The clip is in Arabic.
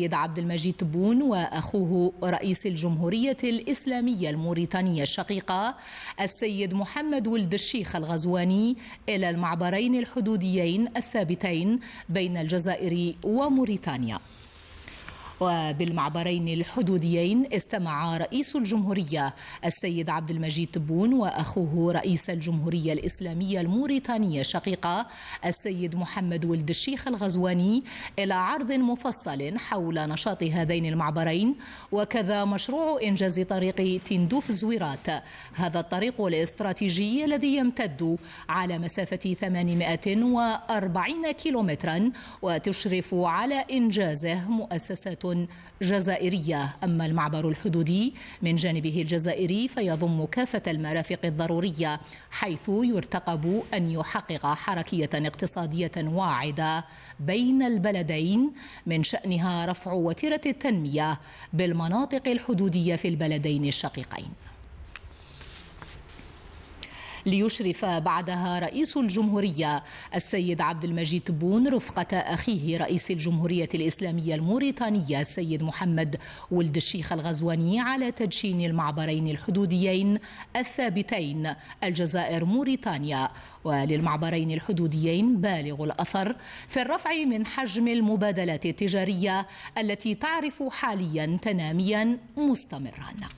سيد عبد المجيد تبون واخوه رئيس الجمهوريه الاسلاميه الموريتانيه الشقيقه السيد محمد ولد الشيخ الغزواني الى المعبرين الحدوديين الثابتين بين الجزائر وموريتانيا وبالمعبرين الحدوديين استمع رئيس الجمهورية السيد عبد المجيد تبون وأخوه رئيس الجمهورية الإسلامية الموريتانية الشقيقة السيد محمد ولد الشيخ الغزواني إلى عرض مفصل حول نشاط هذين المعبرين وكذا مشروع إنجاز طريق تندوف زويرات هذا الطريق الاستراتيجي الذي يمتد على مسافة 840 كيلومترا وتشرف على إنجازه مؤسسات جزائرية أما المعبر الحدودي من جانبه الجزائري فيضم كافة المرافق الضرورية حيث يرتقب أن يحقق حركية اقتصادية واعدة بين البلدين من شأنها رفع وتيرة التنمية بالمناطق الحدودية في البلدين الشقيقين ليشرف بعدها رئيس الجمهورية السيد عبد المجيد تبون رفقة أخيه رئيس الجمهورية الإسلامية الموريتانية السيد محمد ولد الشيخ الغزواني على تدشين المعبرين الحدوديين الثابتين الجزائر موريتانيا وللمعبرين الحدوديين بالغ الأثر في الرفع من حجم المبادلات التجارية التي تعرف حاليا تناميا مستمرا